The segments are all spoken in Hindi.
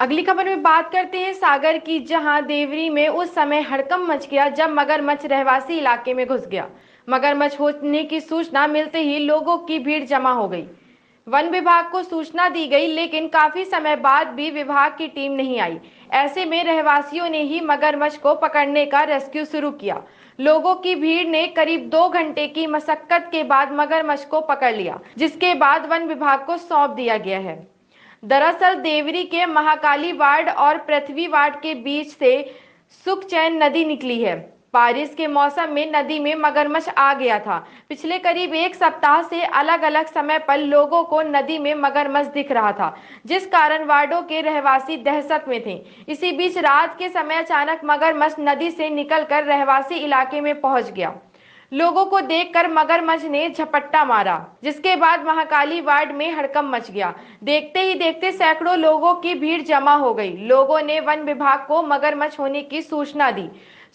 अगली खबर में बात करते हैं सागर की जहां देवरी में उस समय हड़कम मच गया जब मगरमच्छ रहवासी इलाके में घुस गया मगरमच्छ होने की सूचना मिलते ही लोगों की भीड़ जमा हो गई वन विभाग को सूचना दी गई लेकिन काफी समय बाद भी विभाग की टीम नहीं आई ऐसे में रहवासियों ने ही मगरमच्छ को पकड़ने का रेस्क्यू शुरू किया लोगों की भीड़ ने करीब दो घंटे की मशक्कत के बाद मगरमच्छ को पकड़ लिया जिसके बाद वन विभाग को सौंप दिया गया है दरअसल देवरी के महाकाली वार्ड और पृथ्वी वार्ड के बीच से सुखचैन नदी निकली है बारिश के मौसम में नदी में मगरमच्छ आ गया था पिछले करीब एक सप्ताह से अलग अलग समय पर लोगों को नदी में मगरमच्छ दिख रहा था जिस कारण वार्डो के रहवासी दहशत में थे इसी बीच रात के समय अचानक मगरमच्छ नदी से निकलकर रहवासी इलाके में पहुंच गया लोगों को देखकर मगरमच्छ ने झपट्टा मारा जिसके बाद महाकाली वार्ड में हड़कम मच गया देखते ही देखते सैकड़ों लोगों की भीड़ जमा हो गई लोगों ने वन विभाग को मगरमच्छ होने की सूचना दी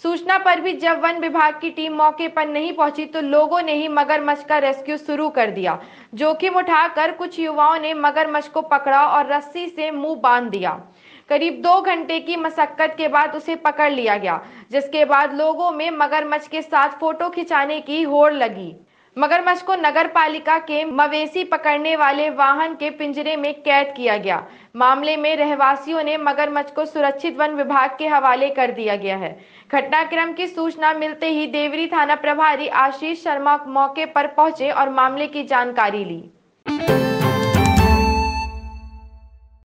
सूचना पर भी जब वन विभाग की टीम मौके पर नहीं पहुंची तो लोगों ने ही मगरमच्छ का रेस्क्यू शुरू कर दिया जोखिम उठाकर कुछ युवाओं ने मगरमच्छ को पकड़ा और रस्सी से मुंह बांध दिया करीब दो घंटे की मशक्कत के बाद उसे पकड़ लिया गया जिसके बाद लोगों में मगरमच्छ के साथ फोटो खिंचाने की होड़ लगी मगरमच्छ को नगर पालिका के मवेशी पकड़ने वाले वाहन के पिंजरे में कैद किया गया मामले में रहवासियों ने मगरमच्छ को सुरक्षित वन विभाग के हवाले कर दिया गया है घटनाक्रम की सूचना मिलते ही देवरी थाना प्रभारी आशीष शर्मा मौके पर पहुंचे और मामले की जानकारी ली